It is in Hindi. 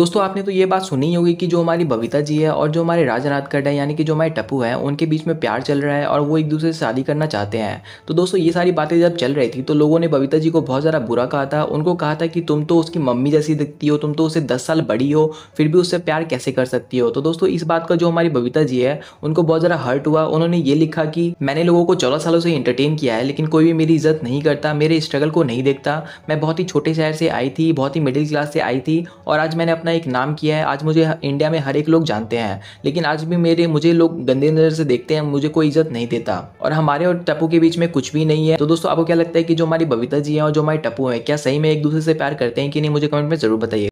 दोस्तों आपने तो ये बात सुनी होगी कि जो हमारी बबीता जी है और जो हमारे राजा नाथकट है यानी कि जो हमारे टप्पू हैं उनके बीच में प्यार चल रहा है और वो एक दूसरे से शादी करना चाहते हैं तो दोस्तों ये सारी बातें जब चल रही थी तो लोगों ने बबीता जी को बहुत ज़्यादा बुरा कहा था उनको कहा था कि तुम तो उसकी मम्मी जैसी दिखती हो तुम तो उसे दस साल बड़ी हो फिर भी उससे प्यार कैसे कर सकती हो तो दोस्तों इस बात का जो हमारी बबीता जी है उनको बहुत ज़्यादा हर्ट हुआ उन्होंने ये लिखा कि मैंने लोगों को चौदह सालों से इंटरटेन किया है लेकिन कोई भी मेरी इज्जत नहीं करता मेरे स्ट्रगल को नहीं देखता मैं बहुत ही छोटे शहर से आई थी बहुत ही मिडिल क्लास से आई थी और आज मैंने अपना अपना एक नाम किया है आज मुझे इंडिया में हर एक लोग जानते हैं लेकिन आज भी मेरे मुझे लोग गंदे नज़र से देखते हैं मुझे कोई इज्जत नहीं देता और हमारे और टप्पू के बीच में कुछ भी नहीं है तो दोस्तों आपको क्या लगता है कि जो हमारी बबीता जी हैं और जो हमारे टप्पू हैं क्या सही में एक दूसरे से प्यार करते हैं कि नहीं मुझे कमेंट में ज़रूर बताइए